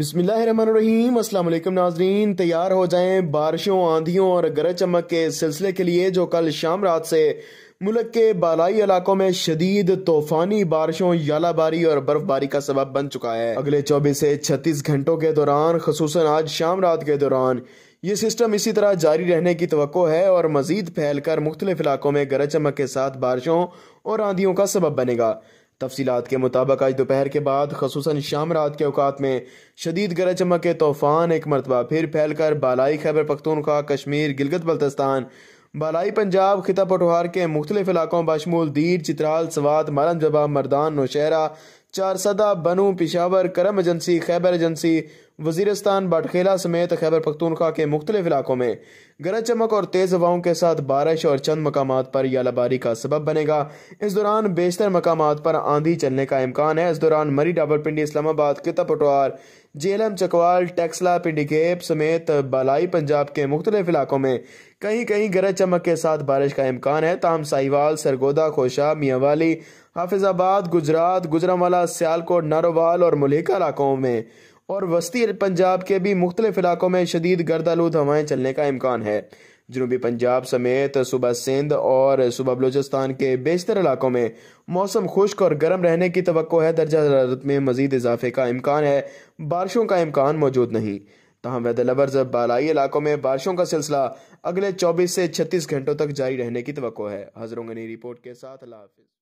अस्सलाम वालेकुम नाजरीन तैयार हो जाएं बारिशों आंधियों और गरज चमक के सिलसिले के लिए जो कल शाम रात से मुल्क के बालाई इलाकों में शदीद तूफानी बारिशों यालाबारी और बर्फबारी का सबब बन चुका है अगले 24 से 36 घंटों के दौरान खसूस आज शाम रात के दौरान ये सिस्टम इसी तरह जारी रहने की तो है और मजीद फैलकर मुख्तलिफ इलाकों में गरज चमक के साथ बारिशों और आंधियों का सबब बनेगा तफसीत के मुताबिक आज दोपहर के बाद खसूस शाम रात के अवकात में शदीद गरज चमक के तूफान एक मरतबा फिर फैल कर बालाई खैबर पख्तूनखा कश्मीर गिलगत बल्तस्तान बालाई पंजाब खिता पटवार के मुख्तलिफ इलाकों बशमूल दीर चित्राल सवात मालन जबा मरदान नौशहरा चारसदा बनू पिशावर करम एजेंसी खैबर एजेंसी वजीरस्तान बाटखेला समेत खैबर पख्तूनखा के मुख्तलिफ इलाकों में गरज चमक और तेज़ हवाओं के साथ बारिश और चंद मकाम पर यालाबारी का सबब बनेगा इस दौरान बेशतर मकाम पर आंधी चलने का इम्कान है इस दौरान मरी डाबरपिंडी इस्लामाबाद किता पटवार जेलम चकवाल टैक्सला पिंडीकेप समेत बालाई पंजाब के मुख्तलिफ इलाकों में कहीं कहीं गरज चमक के साथ बारिश का इम्कान है ताम साहिवाल सरगोदा खोशा मियावाली हाफिजाबाद गुजरात गुजरावाला सियालकोट नारोवाल और मलिका इलाकों में और वस्ती पंजाब के भी मुख्तलिफ इलाकों में शदीद गर्द आलूद हवाएं चलने का इम्कान है जनूबी पंजाब समेत सुबह सिंध और सुबह बलूचिस्तान के बेशतर इलाकों में मौसम खुश्क और गर्म रहने की तो है दर्जा हरारत में मजीद इजाफे का इम्कान है बारिशों का इम्कान मौजूद नहीं तहम वेदर लवर्स बालाई इलाकों में बारिशों का सिलसिला अगले चौबीस से छत्तीस घंटों तक जारी रहने की तो है हजरों गनी रिपोर्ट के साथ अल्लाह